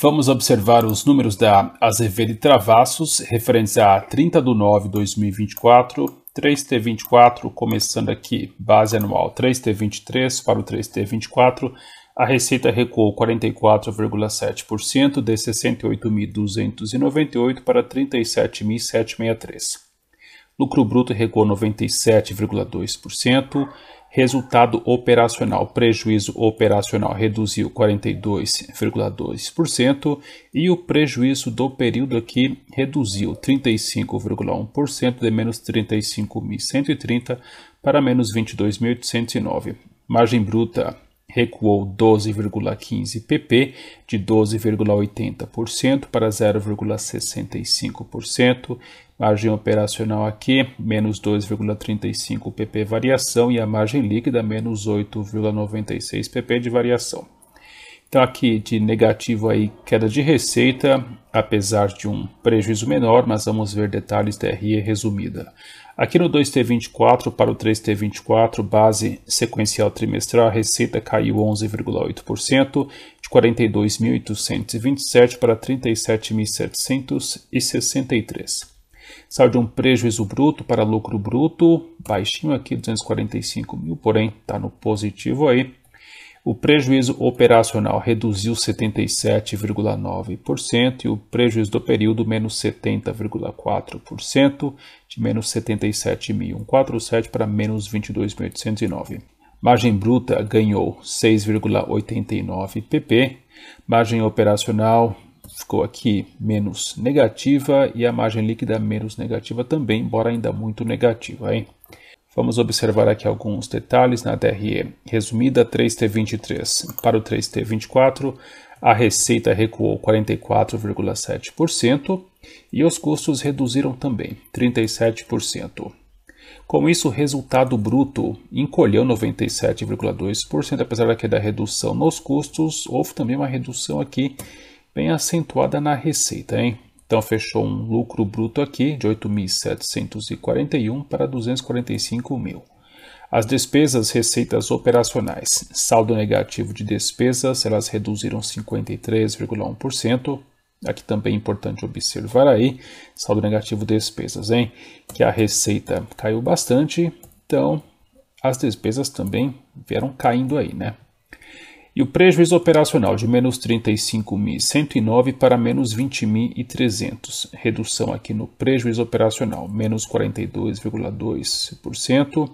Vamos observar os números da Azevedo e Travassos, referentes a 30 de 9 de 2024, 3T24, começando aqui, base anual 3T23 para o 3T24, a receita recuou 44,7%, de 68.298 para 37.763. Lucro bruto recuou 97,2%, Resultado operacional, prejuízo operacional reduziu 42,2% e o prejuízo do período aqui reduziu 35,1% de menos 35.130 para menos 22.809. Margem bruta recuou 12,15 pp, de 12,80% para 0,65%. Margem operacional aqui, menos 2,35 pp variação e a margem líquida, menos 8,96 pp de variação. Então aqui de negativo aí queda de receita, apesar de um prejuízo menor, mas vamos ver detalhes da RE resumida. Aqui no 2T24 para o 3T24, base sequencial trimestral, a receita caiu 11,8%, de 42.827 para 37.763. Saiu de um prejuízo bruto para lucro bruto, baixinho aqui, 245 mil, porém está no positivo aí, o prejuízo operacional reduziu 77,9% e o prejuízo do período menos 70,4%, de menos 77.147 para menos 22.809. Margem bruta ganhou 6,89 pp. Margem operacional ficou aqui menos negativa e a margem líquida menos negativa também, embora ainda muito negativa, hein? Vamos observar aqui alguns detalhes na DRE. Resumida 3T23 para o 3T24, a receita recuou 44,7% e os custos reduziram também 37%. Com isso, o resultado bruto encolheu 97,2%, apesar daqui da redução nos custos, houve também uma redução aqui bem acentuada na receita, hein? Então fechou um lucro bruto aqui de 8.741 para 245 mil. As despesas, receitas operacionais, saldo negativo de despesas, elas reduziram 53,1%. Aqui também é importante observar aí, saldo negativo de despesas, hein? Que a receita caiu bastante, então as despesas também vieram caindo aí, né? e o prejuízo operacional de menos 35.109 para menos 20.300, redução aqui no prejuízo operacional, menos 42,2%,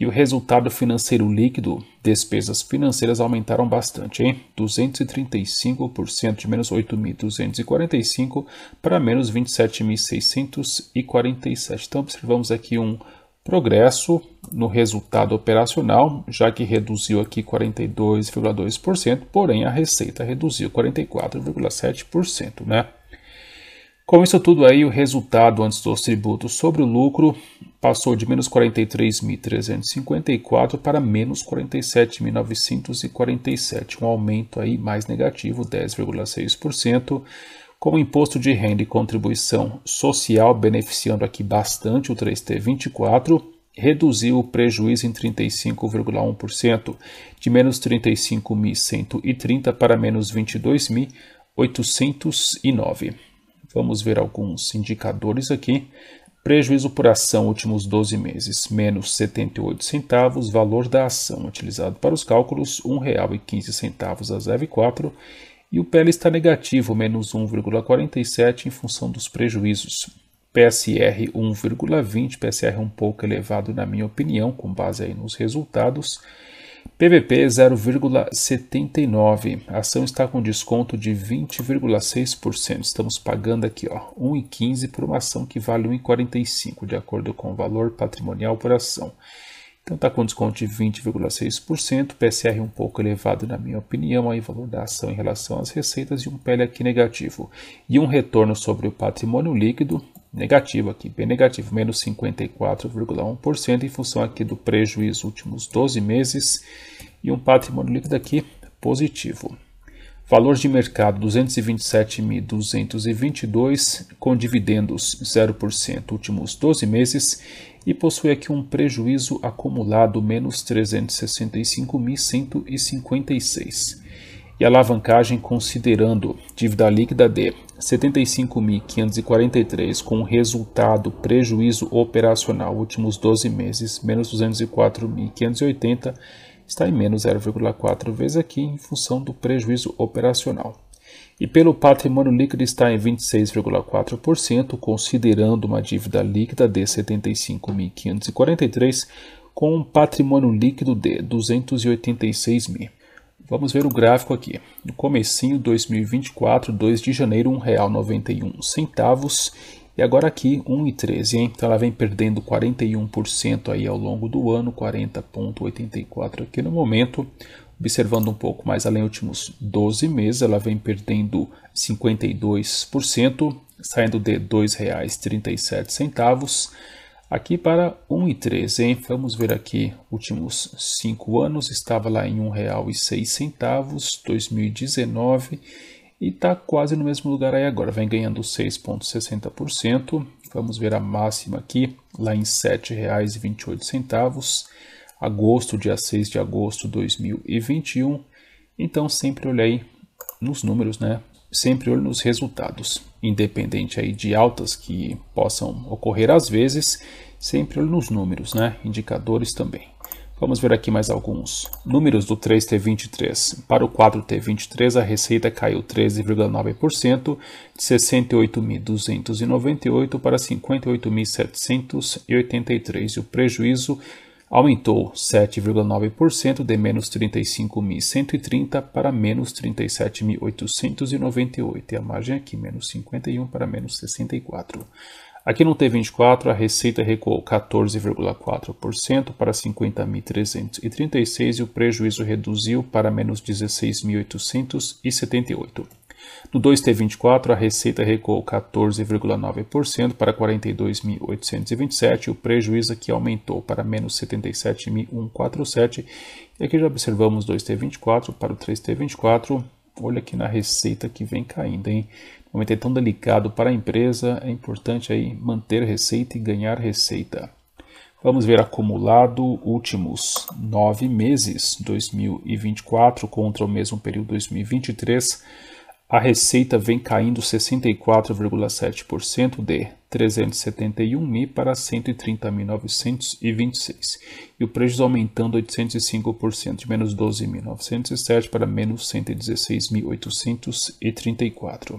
e o resultado financeiro líquido, despesas financeiras aumentaram bastante, hein? 235% de menos 8.245 para menos 27.647. Então observamos aqui um progresso no resultado operacional, já que reduziu aqui 42,2%, porém a receita reduziu 44,7%, né? Com isso tudo aí, o resultado antes dos tributos sobre o lucro passou de menos 43.354 para menos 47.947, um aumento aí mais negativo, 10,6%, com o imposto de renda e contribuição social beneficiando aqui bastante o 3T24, reduziu o prejuízo em 35,1%, de menos 35.130 para menos 22.809. Vamos ver alguns indicadores aqui. Prejuízo por ação últimos 12 meses, menos 78 centavos, valor da ação utilizado para os cálculos, R$ 1,15 a 0,4, e o PL está negativo, menos 1,47 em função dos prejuízos. PSR 1,20, PSR um pouco elevado na minha opinião, com base aí nos resultados. PVP 0,79. A ação está com desconto de 20,6%. Estamos pagando aqui, ó, 1,15 por uma ação que vale 1,45 de acordo com o valor patrimonial por ação. Então está com desconto de 20,6%, PSR um pouco elevado na minha opinião, aí valor da ação em relação às receitas e um PL aqui negativo. E um retorno sobre o patrimônio líquido negativo aqui, bem negativo, menos 54,1% em função aqui do prejuízo últimos 12 meses e um patrimônio líquido aqui positivo. Valor de mercado 227.222 com dividendos 0% últimos 12 meses e possui aqui um prejuízo acumulado menos 365.156. E alavancagem considerando dívida líquida de 75.543, com resultado prejuízo operacional últimos 12 meses, menos 204.580, está em menos 0,4 vezes aqui em função do prejuízo operacional. E pelo patrimônio líquido está em 26,4%, considerando uma dívida líquida de 75.543, com um patrimônio líquido de 286 mil. Vamos ver o gráfico aqui. No comecinho 2024, 2 de janeiro, R$ 1,91. E agora aqui, R$ 1,13, Então ela vem perdendo 41% aí ao longo do ano, 40,84 aqui no momento. Observando um pouco mais além, últimos 12 meses, ela vem perdendo 52%, saindo de R$ 2,37 aqui para 1,13, Vamos ver aqui, últimos 5 anos, estava lá em R$ 1,06, 2019, e está quase no mesmo lugar aí agora, vem ganhando 6,60%. Vamos ver a máxima aqui, lá em R$ 7,28, agosto, dia 6 de agosto de 2021. Então sempre olhei nos números, né? sempre olho nos resultados, independente aí de altas que possam ocorrer às vezes, sempre olho nos números, né? Indicadores também. Vamos ver aqui mais alguns. Números do 3T23. Para o 4T23, a receita caiu 13,9%, de 68.298 para 58.783, e o prejuízo aumentou 7,9% de menos 35.130 para menos 37.898 e a margem aqui menos 51 para menos 64. Aqui no T24 a receita recuou 14,4% para 50.336 e o prejuízo reduziu para menos 16.878. No 2T24, a receita recuou 14,9% para 42.827, o prejuízo aqui aumentou para menos 77.147. E aqui já observamos 2T24 para o 3T24. Olha aqui na receita que vem caindo, hein? O momento é tão delicado para a empresa, é importante aí manter receita e ganhar receita. Vamos ver acumulado últimos nove meses, 2024 contra o mesmo período 2023 a receita vem caindo 64,7% de 371 mil para 130.926 e o prejuízo aumentando 805% de menos 12.907 para menos 116.834.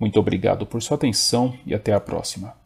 Muito obrigado por sua atenção e até a próxima.